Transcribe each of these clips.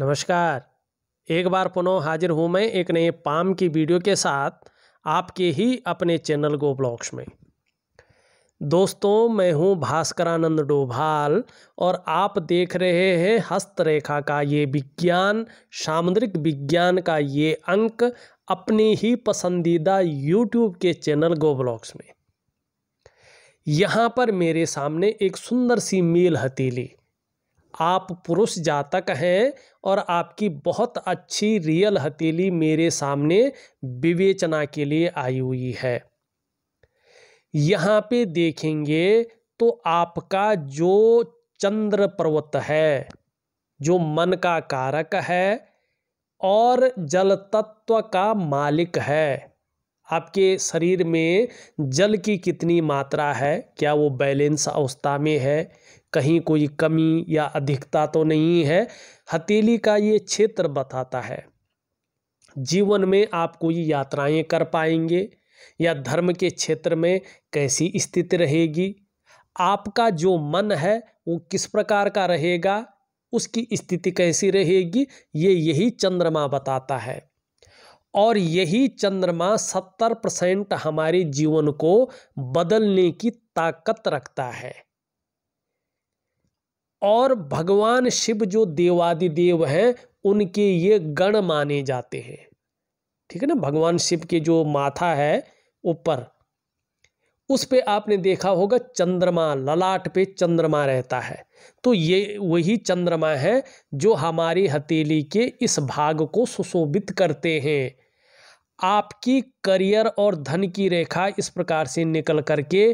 नमस्कार एक बार पुनः हाजिर हूँ मैं एक नए पाम की वीडियो के साथ आपके ही अपने चैनल गो ब्लॉग्स में दोस्तों मैं हूँ भास्करानंद डोभाल और आप देख रहे हैं हस्तरेखा का ये विज्ञान सामुद्रिक विज्ञान का ये अंक अपनी ही पसंदीदा यूट्यूब के चैनल गो ब्लॉग्स में यहाँ पर मेरे सामने एक सुंदर सी मेल हथेली आप पुरुष जातक हैं और आपकी बहुत अच्छी रियल हथेली मेरे सामने विवेचना के लिए आई हुई है यहाँ पे देखेंगे तो आपका जो चंद्र पर्वत है जो मन का कारक है और जल तत्व का मालिक है आपके शरीर में जल की कितनी मात्रा है क्या वो बैलेंस अवस्था में है कहीं कोई कमी या अधिकता तो नहीं है हथेली का ये क्षेत्र बताता है जीवन में आप कोई यात्राएं कर पाएंगे या धर्म के क्षेत्र में कैसी स्थिति रहेगी आपका जो मन है वो किस प्रकार का रहेगा उसकी स्थिति कैसी रहेगी ये यही चंद्रमा बताता है और यही चंद्रमा सत्तर परसेंट हमारे जीवन को बदलने की ताकत रखता है और भगवान शिव जो देवादि देव हैं उनके ये गण माने जाते हैं ठीक है ना भगवान शिव के जो माथा है ऊपर उस पे आपने देखा होगा चंद्रमा ललाट पे चंद्रमा रहता है तो ये वही चंद्रमा है जो हमारी हथेली के इस भाग को सुशोभित करते हैं आपकी करियर और धन की रेखा इस प्रकार से निकल करके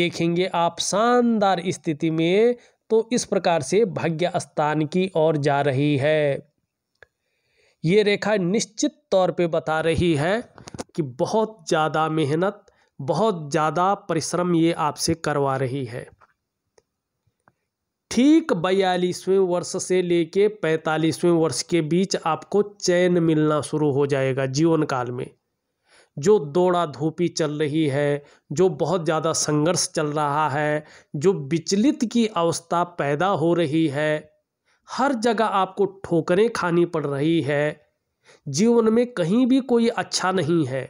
देखेंगे आप शानदार स्थिति में तो इस प्रकार से भाग्य स्थान की ओर जा रही है ये रेखा निश्चित तौर पे बता रही है कि बहुत ज़्यादा मेहनत बहुत ज़्यादा परिश्रम ये आपसे करवा रही है ठीक बयालीसवें वर्ष से लेके पैंतालीसवें वर्ष के बीच आपको चैन मिलना शुरू हो जाएगा जीवन काल में जो दौड़ा धूपी चल रही है जो बहुत ज़्यादा संघर्ष चल रहा है जो विचलित की अवस्था पैदा हो रही है हर जगह आपको ठोकरें खानी पड़ रही है जीवन में कहीं भी कोई अच्छा नहीं है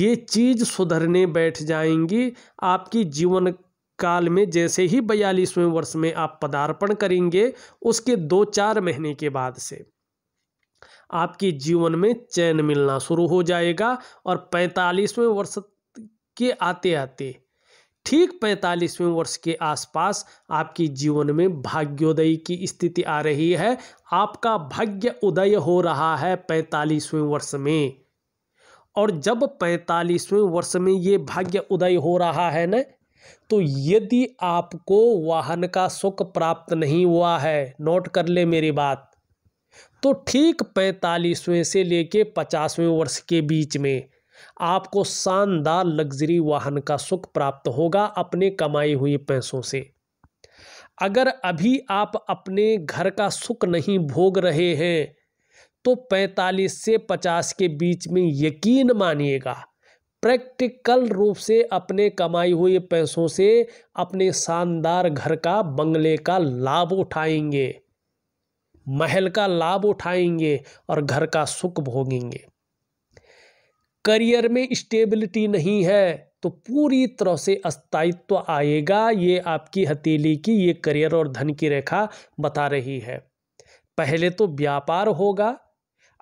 ये चीज़ सुधरने बैठ जाएंगी आपकी जीवन काल में जैसे ही बयालीसवें वर्ष में आप पदार्पण करेंगे उसके दो चार महीने के बाद से आपके जीवन में चैन मिलना शुरू हो जाएगा और पैंतालीसवें वर्ष के आते आते ठीक पैंतालीसवें वर्ष के आसपास आपके जीवन में भाग्योदय की स्थिति आ रही है आपका भाग्य उदय हो रहा है पैंतालीसवें वर्ष में और जब पैंतालीसवें वर्ष में ये भाग्य उदय हो रहा है न तो यदि आपको वाहन का सुख प्राप्त नहीं हुआ है नोट कर ले मेरी बात तो ठीक पैंतालीसवें से लेके पचासवें वर्ष के बीच में आपको शानदार लग्जरी वाहन का सुख प्राप्त होगा अपने कमाई हुई पैसों से अगर अभी आप अपने घर का सुख नहीं भोग रहे हैं तो 45 से 50 के बीच में यकीन मानिएगा प्रैक्टिकल रूप से अपने कमाई हुए पैसों से अपने शानदार घर का बंगले का लाभ उठाएंगे महल का लाभ उठाएंगे और घर का सुख भोगेंगे करियर में स्टेबिलिटी नहीं है तो पूरी तरह से अस्थायित्व आएगा ये आपकी हथेली की ये करियर और धन की रेखा बता रही है पहले तो व्यापार होगा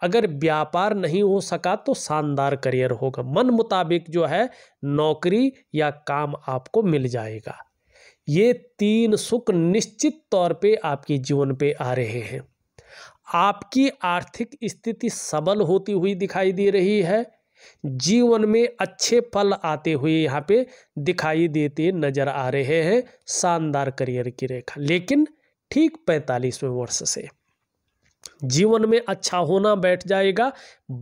अगर व्यापार नहीं हो सका तो शानदार करियर होगा मन मुताबिक जो है नौकरी या काम आपको मिल जाएगा ये तीन सुख निश्चित तौर पे आपके जीवन पे आ रहे हैं आपकी आर्थिक स्थिति सबल होती हुई दिखाई दे रही है जीवन में अच्छे फल आते हुए यहाँ पे दिखाई देते नज़र आ रहे हैं शानदार करियर की रेखा लेकिन ठीक पैंतालीसवें वर्ष से जीवन में अच्छा होना बैठ जाएगा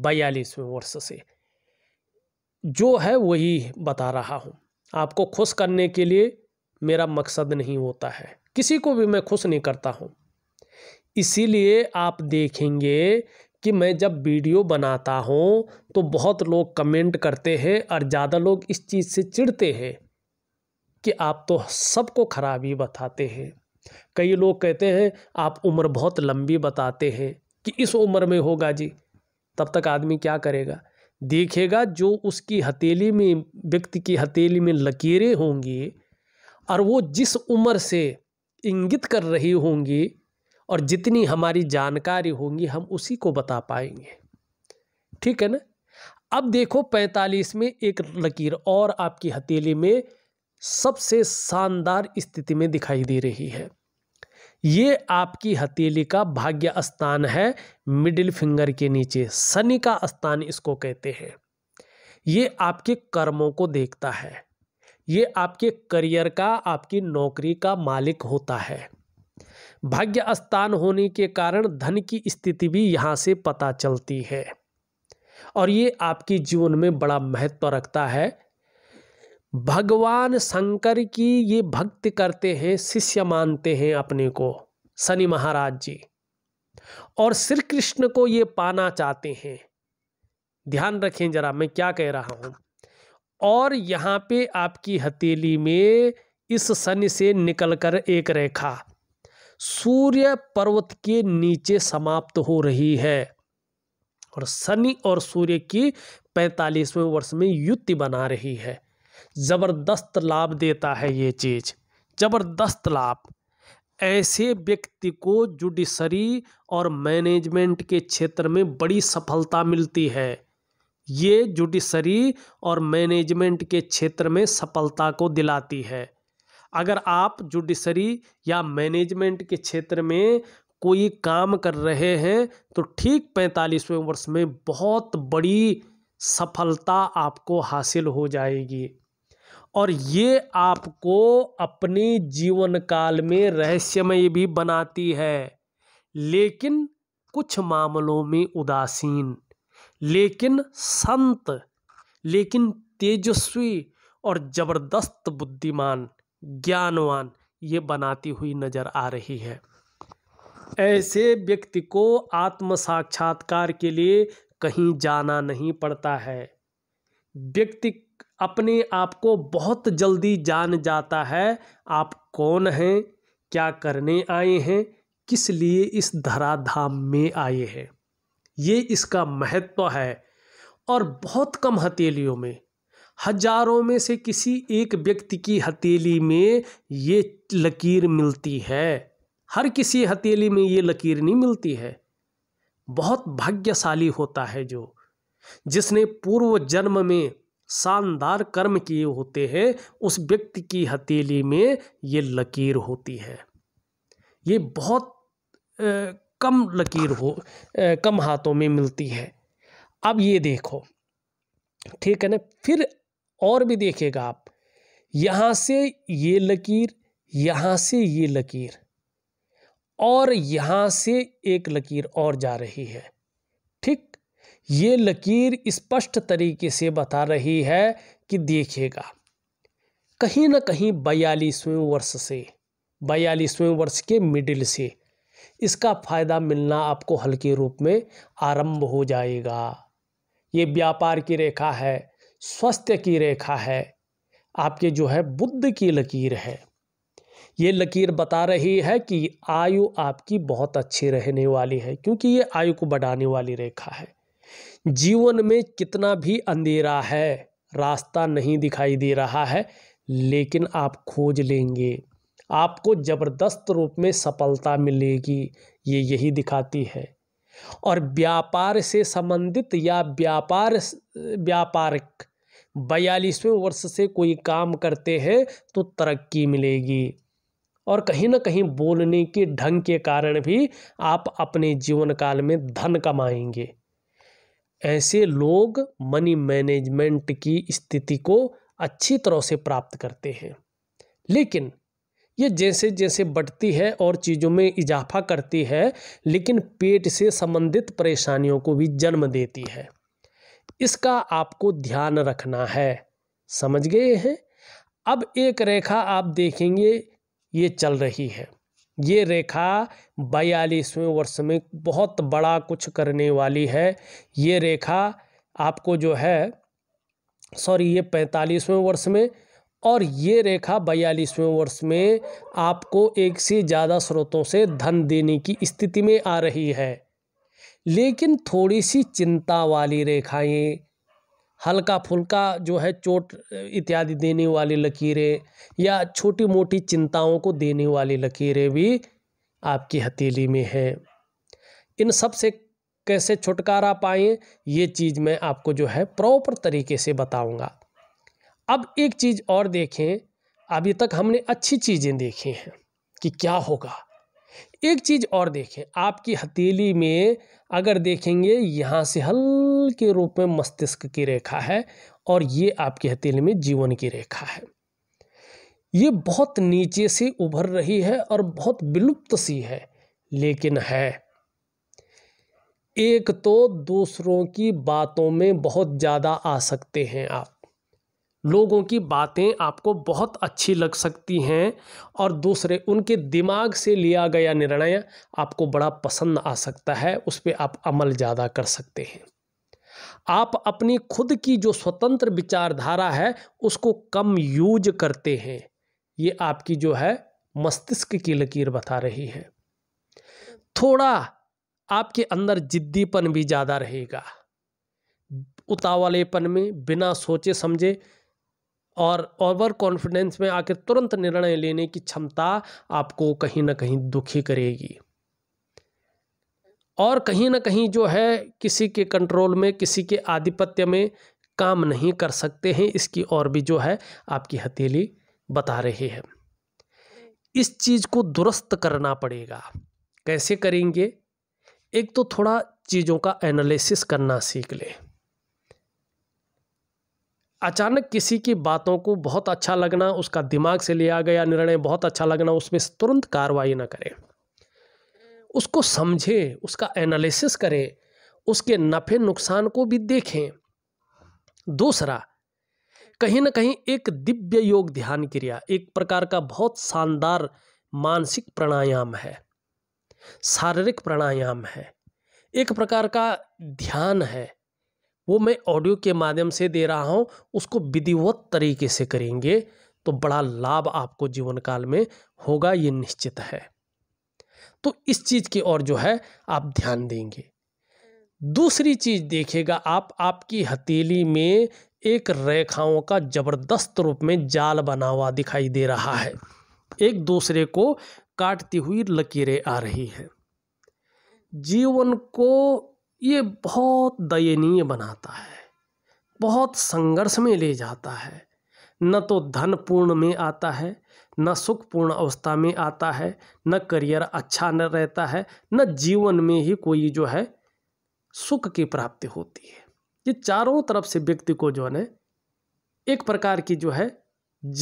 बयालीसवें वर्ष से जो है वही बता रहा हूँ आपको खुश करने के लिए मेरा मकसद नहीं होता है किसी को भी मैं खुश नहीं करता हूँ इसीलिए आप देखेंगे कि मैं जब वीडियो बनाता हूँ तो बहुत लोग कमेंट करते हैं और ज़्यादा लोग इस चीज़ से चिढ़ते हैं कि आप तो सबको खराबी बताते हैं कई लोग कहते हैं आप उम्र बहुत लंबी बताते हैं कि इस उम्र में होगा जी तब तक आदमी क्या करेगा देखेगा जो उसकी हथेली में व्यक्ति की हथेली में लकीरें होंगी और वो जिस उम्र से इंगित कर रही होंगी और जितनी हमारी जानकारी होंगी हम उसी को बता पाएंगे ठीक है ना अब देखो पैंतालीस में एक लकीर और आपकी हथेली में सबसे शानदार स्थिति में दिखाई दे रही है ये आपकी हथेली का भाग्य स्थान है मिडिल फिंगर के नीचे शनि का स्थान इसको कहते हैं ये आपके कर्मों को देखता है ये आपके करियर का आपकी नौकरी का मालिक होता है भाग्य स्थान होने के कारण धन की स्थिति भी यहाँ से पता चलती है और ये आपके जीवन में बड़ा महत्व रखता है भगवान शंकर की ये भक्त करते हैं शिष्य मानते हैं अपने को शनि महाराज जी और श्री कृष्ण को ये पाना चाहते हैं ध्यान रखें जरा मैं क्या कह रहा हूँ और यहाँ पे आपकी हथेली में इस सन से निकलकर एक रेखा सूर्य पर्वत के नीचे समाप्त हो रही है और शनि और सूर्य की पैंतालीसवें वर्ष में युति बना रही है ज़बरदस्त लाभ देता है ये चीज़ ज़बरदस्त लाभ ऐसे व्यक्ति को जुडिशरी और मैनेजमेंट के क्षेत्र में बड़ी सफलता मिलती है ये जुडिशरी और मैनेजमेंट के क्षेत्र में सफलता को दिलाती है अगर आप जुडिशरी या मैनेजमेंट के क्षेत्र में कोई काम कर रहे हैं तो ठीक पैंतालीसवें वर्ष में बहुत बड़ी सफलता आपको हासिल हो जाएगी और ये आपको अपने जीवन काल में रहस्यमय भी बनाती है लेकिन कुछ मामलों में उदासीन लेकिन संत लेकिन तेजस्वी और ज़बरदस्त बुद्धिमान ज्ञानवान ये बनाती हुई नज़र आ रही है ऐसे व्यक्ति को आत्म साक्षात्कार के लिए कहीं जाना नहीं पड़ता है व्यक्ति अपने आप को बहुत जल्दी जान जाता है आप कौन हैं क्या करने आए हैं किस लिए इस धराधाम में आए हैं ये इसका महत्व है और बहुत कम हथेलियों में हजारों में से किसी एक व्यक्ति की हथेली में ये लकीर मिलती है हर किसी हथेली में ये लकीर नहीं मिलती है बहुत भाग्यशाली होता है जो जिसने पूर्व जन्म में शानदार कर्म किए होते हैं उस व्यक्ति की हथेली में ये लकीर होती है ये बहुत कम लकीर हो कम हाथों में मिलती है अब ये देखो ठीक है ना फिर और भी देखेगा आप यहाँ से ये लकीर यहाँ से ये लकीर और यहाँ से एक लकीर और जा रही है ठीक ये लकीर स्पष्ट तरीके से बता रही है कि देखिएगा कहीं ना कहीं बयालीसवें वर्ष से बयालीसवें वर्ष के मिडिल से इसका फ़ायदा मिलना आपको हल्के रूप में आरंभ हो जाएगा ये व्यापार की रेखा है स्वास्थ्य की रेखा है आपके जो है बुद्ध की लकीर है ये लकीर बता रही है कि आयु आपकी बहुत अच्छी रहने वाली है क्योंकि ये आयु को बढ़ाने वाली रेखा है जीवन में कितना भी अंधेरा है रास्ता नहीं दिखाई दे रहा है लेकिन आप खोज लेंगे आपको ज़बरदस्त रूप में सफलता मिलेगी ये यही दिखाती है और व्यापार से संबंधित या व्यापार व्यापारिक बयालीसवें वर्ष से कोई काम करते हैं तो तरक्की मिलेगी और कहीं ना कहीं बोलने के ढंग के कारण भी आप अपने जीवन काल में धन कमाएंगे ऐसे लोग मनी मैनेजमेंट की स्थिति को अच्छी तरह से प्राप्त करते हैं लेकिन ये जैसे जैसे बढ़ती है और चीज़ों में इजाफा करती है लेकिन पेट से संबंधित परेशानियों को भी जन्म देती है इसका आपको ध्यान रखना है समझ गए हैं अब एक रेखा आप देखेंगे ये चल रही है ये रेखा बयालीसवें वर्ष में बहुत बड़ा कुछ करने वाली है ये रेखा आपको जो है सॉरी ये पैंतालीसवें वर्ष में और ये रेखा बयालीसवें वर्ष में आपको एक से ज़्यादा स्रोतों से धन देने की स्थिति में आ रही है लेकिन थोड़ी सी चिंता वाली रेखाएं हल्का फुल्का जो है चोट इत्यादि देने वाली लकीरें या छोटी मोटी चिंताओं को देने वाली लकीरें भी आपकी हथेली में है इन सब से कैसे छुटकारा पाएँ ये चीज़ मैं आपको जो है प्रॉपर तरीके से बताऊंगा अब एक चीज़ और देखें अभी तक हमने अच्छी चीज़ें देखी हैं कि क्या होगा एक चीज़ और देखें आपकी हथेली में अगर देखेंगे यहाँ से हल्के रूप में मस्तिष्क की रेखा है और ये आपकी हथेली में जीवन की रेखा है ये बहुत नीचे से उभर रही है और बहुत विलुप्त सी है लेकिन है एक तो दूसरों की बातों में बहुत ज़्यादा आ सकते हैं आप लोगों की बातें आपको बहुत अच्छी लग सकती हैं और दूसरे उनके दिमाग से लिया गया निर्णय आपको बड़ा पसंद आ सकता है उस पर आप अमल ज़्यादा कर सकते हैं आप अपनी खुद की जो स्वतंत्र विचारधारा है उसको कम यूज करते हैं ये आपकी जो है मस्तिष्क की लकीर बता रही है थोड़ा आपके अंदर जिद्दीपन भी ज़्यादा रहेगा उतावलेपन में बिना सोचे समझे और ओवर कॉन्फिडेंस में आकर तुरंत निर्णय लेने की क्षमता आपको कहीं ना कहीं दुखी करेगी और कहीं ना कहीं जो है किसी के कंट्रोल में किसी के आधिपत्य में काम नहीं कर सकते हैं इसकी और भी जो है आपकी हथेली बता रही है इस चीज़ को दुरुस्त करना पड़ेगा कैसे करेंगे एक तो थोड़ा चीज़ों का एनालिसिस करना सीख लें अचानक किसी की बातों को बहुत अच्छा लगना उसका दिमाग से लिया गया निर्णय बहुत अच्छा लगना उसमें तुरंत कार्रवाई ना करें उसको समझें उसका एनालिसिस करें उसके नफ़े नुकसान को भी देखें दूसरा कहीं ना कहीं एक दिव्य योग ध्यान क्रिया एक प्रकार का बहुत शानदार मानसिक प्राणायाम है शारीरिक प्राणायाम है एक प्रकार का ध्यान है वो मैं ऑडियो के माध्यम से दे रहा हूँ उसको विधिवत तरीके से करेंगे तो बड़ा लाभ आपको जीवन काल में होगा ये निश्चित है तो इस चीज़ की ओर जो है आप ध्यान देंगे दूसरी चीज़ देखेगा आप आपकी हथेली में एक रेखाओं का जबरदस्त रूप में जाल बना हुआ दिखाई दे रहा है एक दूसरे को काटती हुई लकीरें आ रही हैं जीवन को ये बहुत दयनीय बनाता है बहुत संघर्ष में ले जाता है न तो धन पूर्ण में आता है न सुखपूर्ण अवस्था में आता है न करियर अच्छा न रहता है न जीवन में ही कोई जो है सुख की प्राप्ति होती है ये चारों तरफ से व्यक्ति को जो है एक प्रकार की जो है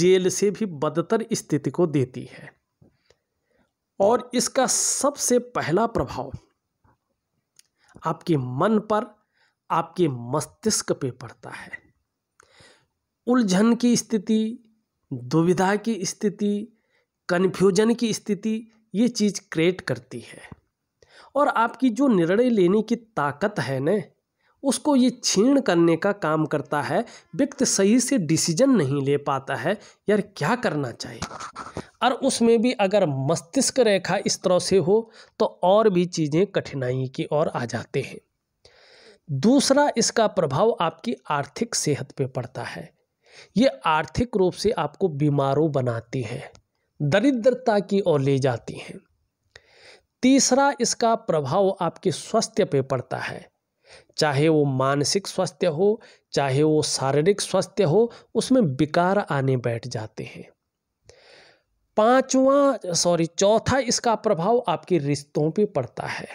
जेल से भी बदतर स्थिति को देती है और इसका सबसे पहला प्रभाव आपके मन पर आपके मस्तिष्क पे पड़ता है उलझन की स्थिति दुविधा की स्थिति कन्फ्यूजन की स्थिति ये चीज़ क्रिएट करती है और आपकी जो निर्णय लेने की ताकत है न उसको ये छीण करने का काम करता है व्यक्ति सही से डिसीजन नहीं ले पाता है यार क्या करना चाहिए और उसमें भी अगर मस्तिष्क रेखा इस तरह से हो तो और भी चीज़ें कठिनाई की ओर आ जाते हैं दूसरा इसका प्रभाव आपकी आर्थिक सेहत पे पड़ता है ये आर्थिक रूप से आपको बीमारों बनाती है दरिद्रता की ओर ले जाती हैं तीसरा इसका प्रभाव आपके स्वास्थ्य पे पड़ता है चाहे वो मानसिक स्वास्थ्य हो चाहे वो शारीरिक स्वास्थ्य हो उसमें विकार आने बैठ जाते हैं पांचवा सॉरी चौथा इसका प्रभाव आपके रिश्तों पे पड़ता है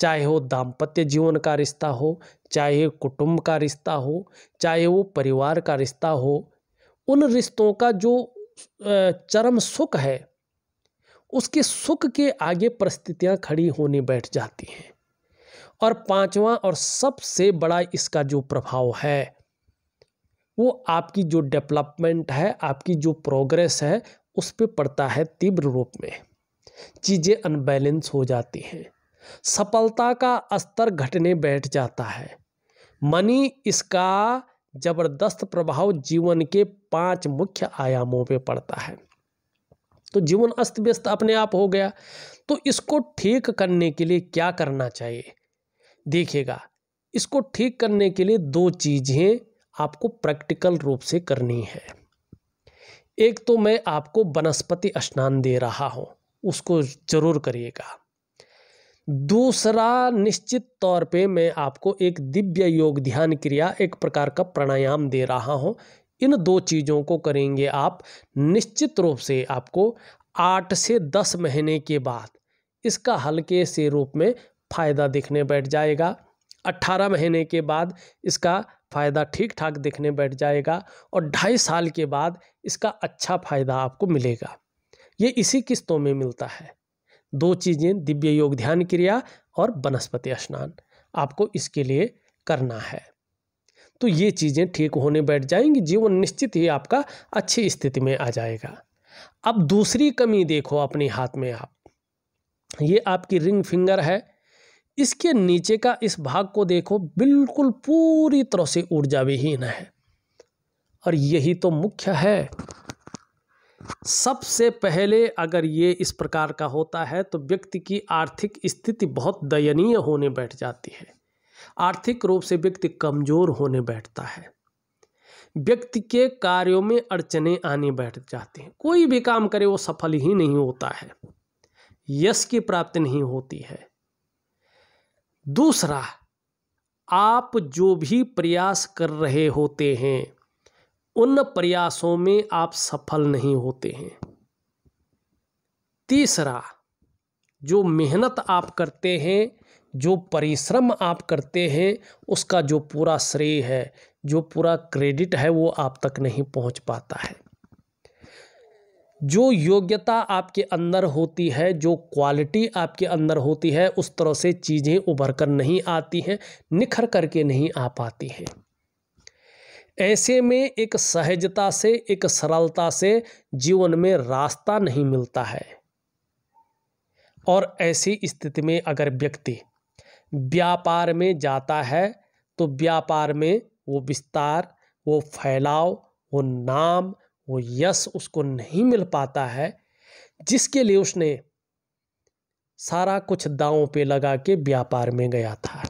चाहे वो दाम्पत्य जीवन का रिश्ता हो चाहे कुटुंब का रिश्ता हो चाहे वो परिवार का रिश्ता हो उन रिश्तों का जो चरम सुख है उसके सुख के आगे परिस्थितियां खड़ी होने बैठ जाती हैं और पांचवा और सबसे बड़ा इसका जो प्रभाव है वो आपकी जो डेवलपमेंट है आपकी जो प्रोग्रेस है उस पर पड़ता है तीव्र रूप में चीज़ें अनबैलेंस हो जाती हैं सफलता का स्तर घटने बैठ जाता है मनी इसका जबरदस्त प्रभाव जीवन के पांच मुख्य आयामों पे पड़ता है तो जीवन अस्त व्यस्त अपने आप हो गया तो इसको ठीक करने के लिए क्या करना चाहिए देखिएगा इसको ठीक करने के लिए दो चीज़ें आपको प्रैक्टिकल रूप से करनी है एक तो मैं आपको वनस्पति स्नान दे रहा हूँ उसको ज़रूर करिएगा दूसरा निश्चित तौर पे मैं आपको एक दिव्य योग ध्यान क्रिया एक प्रकार का प्राणायाम दे रहा हूँ इन दो चीज़ों को करेंगे आप निश्चित रूप से आपको आठ से दस महीने के बाद इसका हल्के से रूप में फ़ायदा दिखने बैठ जाएगा अट्ठारह महीने के बाद इसका फ़ायदा ठीक ठाक दिखने बैठ जाएगा और ढाई साल के बाद इसका अच्छा फ़ायदा आपको मिलेगा ये इसी किस्तों में मिलता है दो चीज़ें दिव्य योग ध्यान क्रिया और वनस्पति स्नान आपको इसके लिए करना है तो ये चीज़ें ठीक होने बैठ जाएंगी जीवन निश्चित ही आपका अच्छी स्थिति में आ जाएगा अब दूसरी कमी देखो अपने हाथ में आप ये आपकी रिंग फिंगर है इसके नीचे का इस भाग को देखो बिल्कुल पूरी तरह से ऊर्जा विहीन है और यही तो मुख्य है सबसे पहले अगर ये इस प्रकार का होता है तो व्यक्ति की आर्थिक स्थिति बहुत दयनीय होने बैठ जाती है आर्थिक रूप से व्यक्ति कमज़ोर होने बैठता है व्यक्ति के कार्यों में अड़चने आने बैठ जाते हैं कोई भी काम करे वो सफल ही नहीं होता है यश की प्राप्ति नहीं होती है दूसरा आप जो भी प्रयास कर रहे होते हैं उन प्रयासों में आप सफल नहीं होते हैं तीसरा जो मेहनत आप करते हैं जो परिश्रम आप करते हैं उसका जो पूरा श्रेय है जो पूरा क्रेडिट है वो आप तक नहीं पहुंच पाता है जो योग्यता आपके अंदर होती है जो क्वालिटी आपके अंदर होती है उस तरह से चीज़ें उभर कर नहीं आती हैं निखर करके नहीं आ पाती हैं ऐसे में एक सहजता से एक सरलता से जीवन में रास्ता नहीं मिलता है और ऐसी स्थिति में अगर व्यक्ति व्यापार में जाता है तो व्यापार में वो विस्तार वो फैलाव वो नाम वो यश उसको नहीं मिल पाता है जिसके लिए उसने सारा कुछ दांव पे लगा के व्यापार में गया था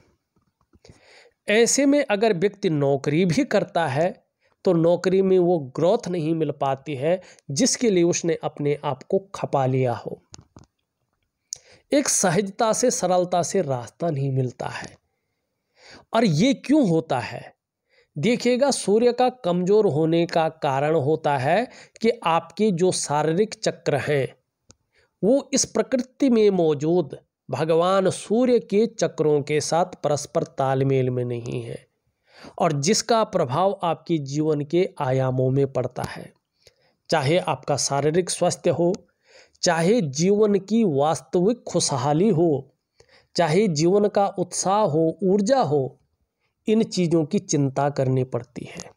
ऐसे में अगर व्यक्ति नौकरी भी करता है तो नौकरी में वो ग्रोथ नहीं मिल पाती है जिसके लिए उसने अपने आप को खपा लिया हो एक सहजता से सरलता से रास्ता नहीं मिलता है और ये क्यों होता है देखिएगा सूर्य का कमज़ोर होने का कारण होता है कि आपके जो शारीरिक चक्र हैं वो इस प्रकृति में मौजूद भगवान सूर्य के चक्रों के साथ परस्पर तालमेल में नहीं है और जिसका प्रभाव आपके जीवन के आयामों में पड़ता है चाहे आपका शारीरिक स्वास्थ्य हो चाहे जीवन की वास्तविक खुशहाली हो चाहे जीवन का उत्साह हो ऊर्जा हो इन चीज़ों की चिंता करनी पड़ती है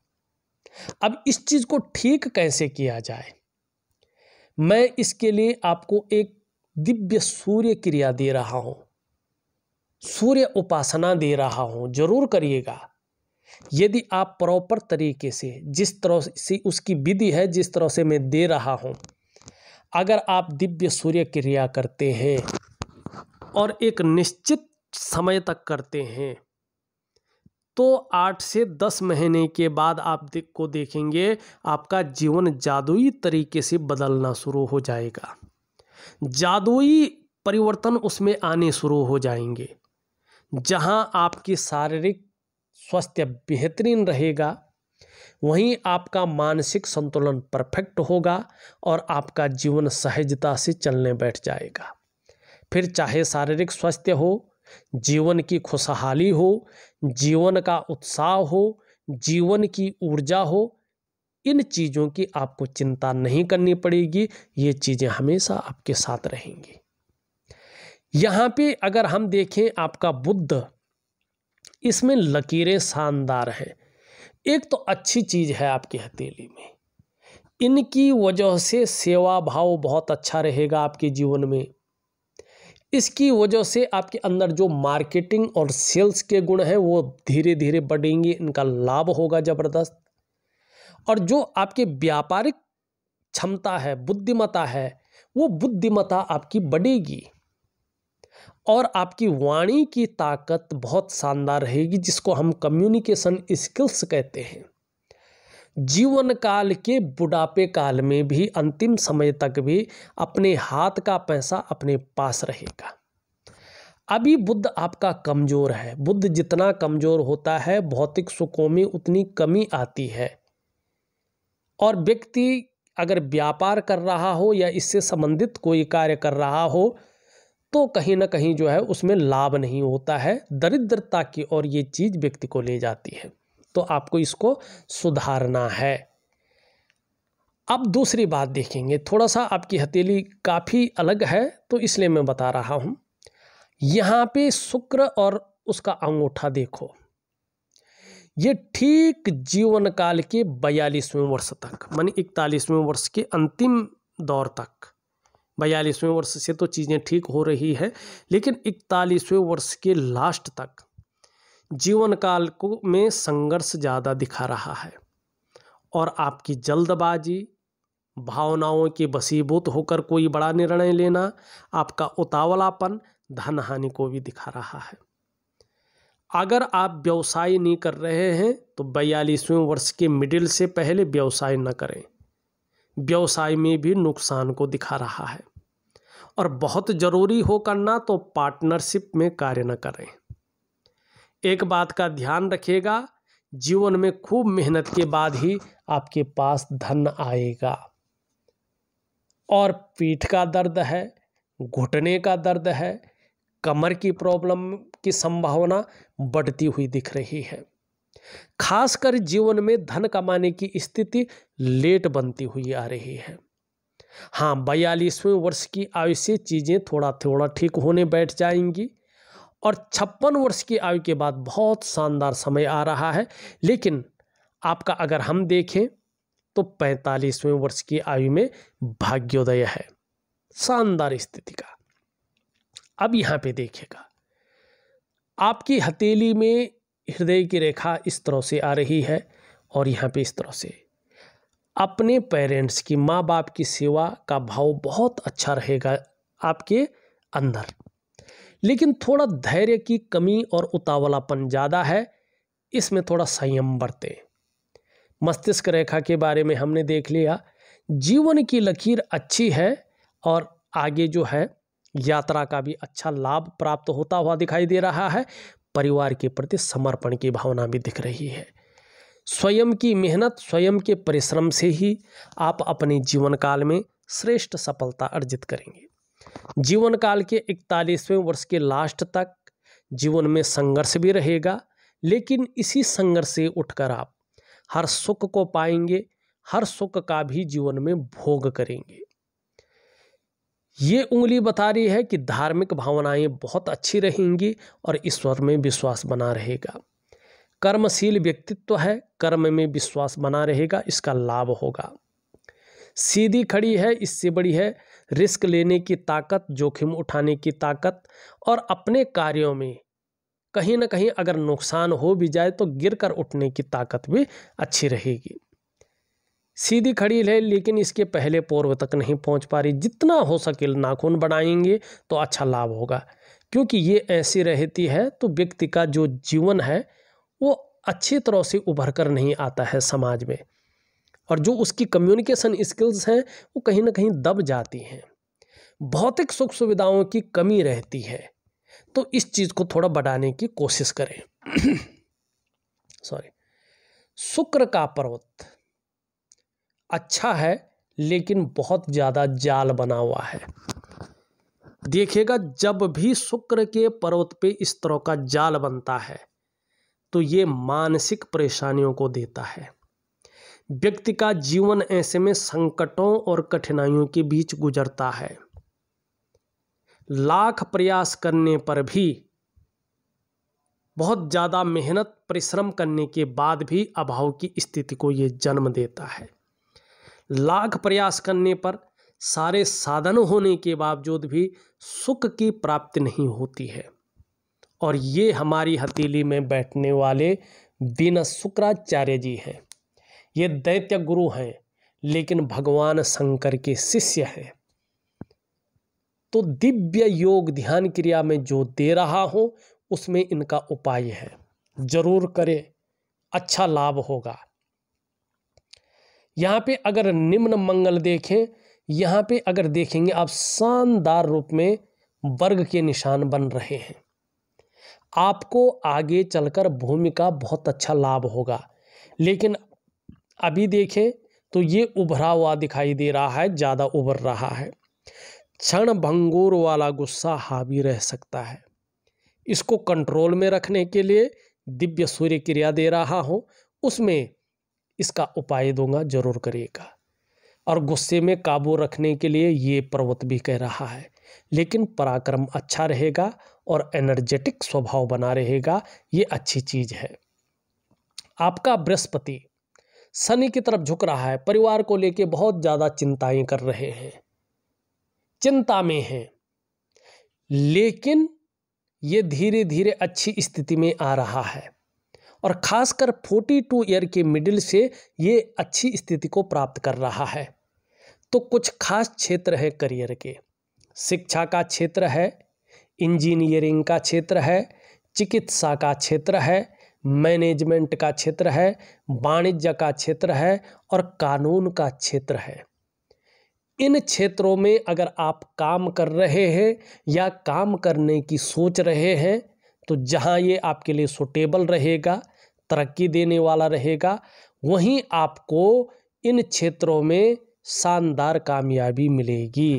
अब इस चीज़ को ठीक कैसे किया जाए मैं इसके लिए आपको एक दिव्य सूर्य क्रिया दे रहा हूं सूर्य उपासना दे रहा हूं जरूर करिएगा यदि आप प्रॉपर तरीके से जिस तरह से उसकी विधि है जिस तरह से मैं दे रहा हूं अगर आप दिव्य सूर्य क्रिया करते हैं और एक निश्चित समय तक करते हैं तो आठ से दस महीने के बाद आप दे, को देखेंगे आपका जीवन जादुई तरीके से बदलना शुरू हो जाएगा जादुई परिवर्तन उसमें आने शुरू हो जाएंगे जहां आपकी शारीरिक स्वास्थ्य बेहतरीन रहेगा वहीं आपका मानसिक संतुलन परफेक्ट होगा और आपका जीवन सहजता से चलने बैठ जाएगा फिर चाहे शारीरिक स्वास्थ्य हो जीवन की खुशहाली हो जीवन का उत्साह हो जीवन की ऊर्जा हो इन चीज़ों की आपको चिंता नहीं करनी पड़ेगी ये चीज़ें हमेशा आपके साथ रहेंगी यहाँ पे अगर हम देखें आपका बुद्ध इसमें लकीरें शानदार हैं एक तो अच्छी चीज़ है आपकी हथेली में इनकी वजह से सेवा भाव बहुत अच्छा रहेगा आपके जीवन में इसकी वजह से आपके अंदर जो मार्केटिंग और सेल्स के गुण हैं वो धीरे धीरे बढ़ेंगे इनका लाभ होगा ज़बरदस्त और जो आपके व्यापारिक क्षमता है बुद्धिमता है वो बुद्धिमता आपकी बढ़ेगी और आपकी वाणी की ताकत बहुत शानदार रहेगी जिसको हम कम्युनिकेशन स्किल्स कहते हैं जीवन काल के बुढ़ापे काल में भी अंतिम समय तक भी अपने हाथ का पैसा अपने पास रहेगा अभी बुद्ध आपका कमज़ोर है बुद्ध जितना कमज़ोर होता है भौतिक सुखों में उतनी कमी आती है और व्यक्ति अगर व्यापार कर रहा हो या इससे संबंधित कोई कार्य कर रहा हो तो कहीं ना कहीं जो है उसमें लाभ नहीं होता है दरिद्रता की और ये चीज़ व्यक्ति को ले जाती है तो आपको इसको सुधारना है अब दूसरी बात देखेंगे थोड़ा सा आपकी हथेली काफ़ी अलग है तो इसलिए मैं बता रहा हूँ यहाँ पे शुक्र और उसका अंगूठा देखो ये ठीक जीवन काल के बयालीसवें वर्ष तक मान इकतालीसवें वर्ष के अंतिम दौर तक बयालीसवें वर्ष से तो चीज़ें ठीक हो रही है लेकिन इकतालीसवें वर्ष के लास्ट तक जीवन काल को में संघर्ष ज़्यादा दिखा रहा है और आपकी जल्दबाजी भावनाओं के बसीबूत होकर कोई बड़ा निर्णय लेना आपका उतावलापन धन हानि को भी दिखा रहा है अगर आप व्यवसाय नहीं कर रहे हैं तो बयालीसवें वर्ष के मिडिल से पहले व्यवसाय न करें व्यवसाय में भी नुकसान को दिखा रहा है और बहुत ज़रूरी हो करना तो पार्टनरशिप में कार्य न करें एक बात का ध्यान रखिएगा जीवन में खूब मेहनत के बाद ही आपके पास धन आएगा और पीठ का दर्द है घुटने का दर्द है कमर की प्रॉब्लम की संभावना बढ़ती हुई दिख रही है खासकर जीवन में धन कमाने की स्थिति लेट बनती हुई आ रही है हाँ बयालीसवें वर्ष की आयु से चीज़ें थोड़ा थोड़ा ठीक होने बैठ जाएंगी और छप्पन वर्ष की आयु के बाद बहुत शानदार समय आ रहा है लेकिन आपका अगर हम देखें तो पैंतालीसवें वर्ष की आयु में भाग्योदय है शानदार स्थिति का अब यहाँ पे देखिएगा आपकी हथेली में हृदय की रेखा इस तरह से आ रही है और यहाँ पे इस तरह से अपने पेरेंट्स की माँ बाप की सेवा का भाव बहुत अच्छा रहेगा आपके अंदर लेकिन थोड़ा धैर्य की कमी और उतावलापन ज़्यादा है इसमें थोड़ा संयम बरते मस्तिष्क रेखा के बारे में हमने देख लिया जीवन की लकीर अच्छी है और आगे जो है यात्रा का भी अच्छा लाभ प्राप्त होता हुआ दिखाई दे रहा है परिवार के प्रति समर्पण की भावना भी दिख रही है स्वयं की मेहनत स्वयं के परिश्रम से ही आप अपने जीवन काल में श्रेष्ठ सफलता अर्जित करेंगे जीवन काल के इकतालीसवें वर्ष के लास्ट तक जीवन में संघर्ष भी रहेगा लेकिन इसी संघर्ष से उठकर आप हर सुख को पाएंगे हर सुख का भी जीवन में भोग करेंगे ये उंगली बता रही है कि धार्मिक भावनाएं बहुत अच्छी रहेंगी और ईश्वर में विश्वास बना रहेगा कर्मशील व्यक्तित्व है कर्म में विश्वास बना रहेगा इसका लाभ होगा सीधी खड़ी है इससे बड़ी है रिस्क लेने की ताकत जोखिम उठाने की ताकत और अपने कार्यों में कहीं ना कहीं अगर नुकसान हो भी जाए तो गिर कर उठने की ताकत भी अच्छी रहेगी सीधी खड़ी है लेकिन इसके पहले पूर्व तक नहीं पहुंच पा रही जितना हो सके नाखून बढ़ाएंगे तो अच्छा लाभ होगा क्योंकि ये ऐसी रहती है तो व्यक्ति का जो जीवन है वो अच्छी तरह से उभर कर नहीं आता है समाज में और जो उसकी कम्युनिकेशन स्किल्स हैं वो कहीं ना कहीं दब जाती हैं भौतिक सुख सुविधाओं की कमी रहती है तो इस चीज़ को थोड़ा बढ़ाने की कोशिश करें सॉरी शुक्र का पर्वत अच्छा है लेकिन बहुत ज़्यादा जाल बना हुआ है देखिएगा जब भी शुक्र के पर्वत पे इस तरह का जाल बनता है तो ये मानसिक परेशानियों को देता है व्यक्ति का जीवन ऐसे में संकटों और कठिनाइयों के बीच गुजरता है लाख प्रयास करने पर भी बहुत ज़्यादा मेहनत परिश्रम करने के बाद भी अभाव की स्थिति को ये जन्म देता है लाख प्रयास करने पर सारे साधन होने के बावजूद भी सुख की प्राप्ति नहीं होती है और ये हमारी हथेली में बैठने वाले दीन शुक्राचार्य जी हैं ये दैत्य गुरु हैं लेकिन भगवान शंकर के शिष्य हैं तो दिव्य योग ध्यान क्रिया में जो दे रहा हो उसमें इनका उपाय है जरूर करें अच्छा लाभ होगा यहाँ पे अगर निम्न मंगल देखें यहां पे अगर देखेंगे आप शानदार रूप में वर्ग के निशान बन रहे हैं आपको आगे चलकर भूमि का बहुत अच्छा लाभ होगा लेकिन अभी देखें तो ये उभरा हुआ दिखाई दे रहा है ज़्यादा उभर रहा है क्षण भंगूर वाला गुस्सा हावी रह सकता है इसको कंट्रोल में रखने के लिए दिव्य सूर्य क्रिया दे रहा हूँ उसमें इसका उपाय दूंगा जरूर करिएगा और गुस्से में काबू रखने के लिए ये पर्वत भी कह रहा है लेकिन पराक्रम अच्छा रहेगा और एनर्जेटिक स्वभाव बना रहेगा ये अच्छी चीज़ है आपका बृहस्पति शनि की तरफ झुक रहा है परिवार को लेके बहुत ज़्यादा चिंताएं कर रहे हैं चिंता में हैं लेकिन ये धीरे धीरे अच्छी स्थिति में आ रहा है और खासकर 42 ईयर के मिडिल से ये अच्छी स्थिति को प्राप्त कर रहा है तो कुछ खास क्षेत्र है करियर के शिक्षा का क्षेत्र है इंजीनियरिंग का क्षेत्र है चिकित्सा का क्षेत्र है मैनेजमेंट का क्षेत्र है वाणिज्य का क्षेत्र है और कानून का क्षेत्र है इन क्षेत्रों में अगर आप काम कर रहे हैं या काम करने की सोच रहे हैं तो जहाँ ये आपके लिए सुटेबल रहेगा तरक्की देने वाला रहेगा वहीं आपको इन क्षेत्रों में शानदार कामयाबी मिलेगी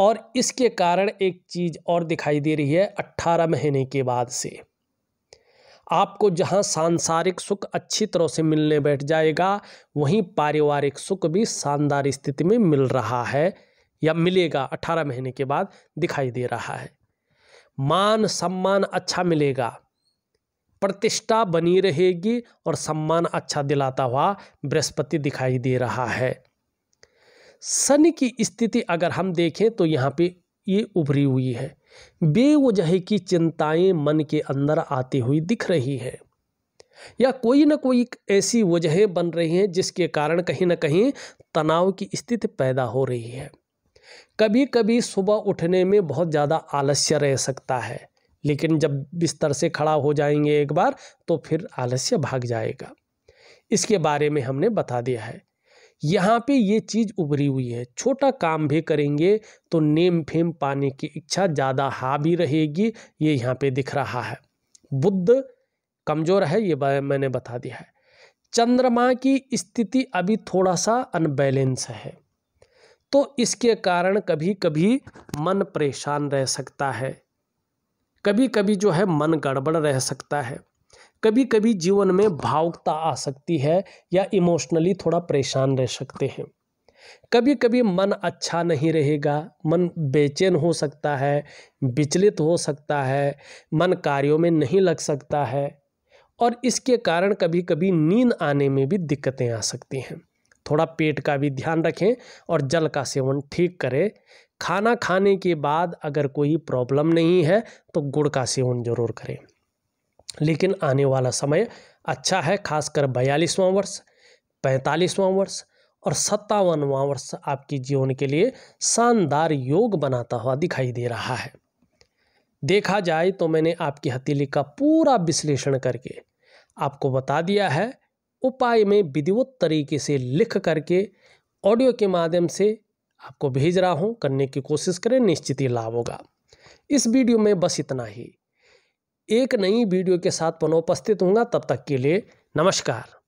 और इसके कारण एक चीज़ और दिखाई दे रही है 18 महीने के बाद से आपको जहाँ सांसारिक सुख अच्छी तरह से मिलने बैठ जाएगा वहीं पारिवारिक सुख भी शानदार स्थिति में मिल रहा है या मिलेगा अठारह महीने के बाद दिखाई दे रहा है मान सम्मान अच्छा मिलेगा प्रतिष्ठा बनी रहेगी और सम्मान अच्छा दिलाता हुआ बृहस्पति दिखाई दे रहा है शनि की स्थिति अगर हम देखें तो यहाँ पे ये उभरी हुई है बेवजह की चिंताएं मन के अंदर आती हुई दिख रही हैं या कोई ना कोई ऐसी वजहें बन रही हैं जिसके कारण कहीं ना कहीं तनाव की स्थिति पैदा हो रही है कभी कभी सुबह उठने में बहुत ज़्यादा आलस्य रह सकता है लेकिन जब बिस्तर से खड़ा हो जाएंगे एक बार तो फिर आलस्य भाग जाएगा इसके बारे में हमने बता दिया है यहाँ पे ये चीज़ उभरी हुई है छोटा काम भी करेंगे तो नेम फेम पाने की इच्छा ज़्यादा हावी रहेगी ये यहाँ पे दिख रहा है बुद्ध कमज़ोर है ये मैंने बता दिया है चंद्रमा की स्थिति अभी थोड़ा सा अनबैलेंस है तो इसके कारण कभी कभी मन परेशान रह सकता है कभी कभी जो है मन गड़बड़ रह सकता है कभी कभी जीवन में भावुकता आ सकती है या इमोशनली थोड़ा परेशान रह सकते हैं कभी कभी मन अच्छा नहीं रहेगा मन बेचैन हो सकता है विचलित हो सकता है मन कार्यों में नहीं लग सकता है और इसके कारण कभी कभी नींद आने में भी दिक्कतें आ सकती हैं थोड़ा पेट का भी ध्यान रखें और जल का सेवन ठीक करें खाना खाने के बाद अगर कोई प्रॉब्लम नहीं है तो गुड़ का सेवन ज़रूर करें लेकिन आने वाला समय अच्छा है खासकर बयालीसवां वर्ष पैंतालीसवां वर्ष और सत्तावनवां वर्ष आपकी जीवन के लिए शानदार योग बनाता हुआ दिखाई दे रहा है देखा जाए तो मैंने आपकी हथेली का पूरा विश्लेषण करके आपको बता दिया है उपाय में विधिवत तरीके से लिख करके ऑडियो के माध्यम से आपको भेज रहा हूँ करने की कोशिश करें निश्चित ही लाभ होगा इस वीडियो में बस इतना ही एक नई वीडियो के साथ पुनः उपस्थित हूँगा तब तक के लिए नमस्कार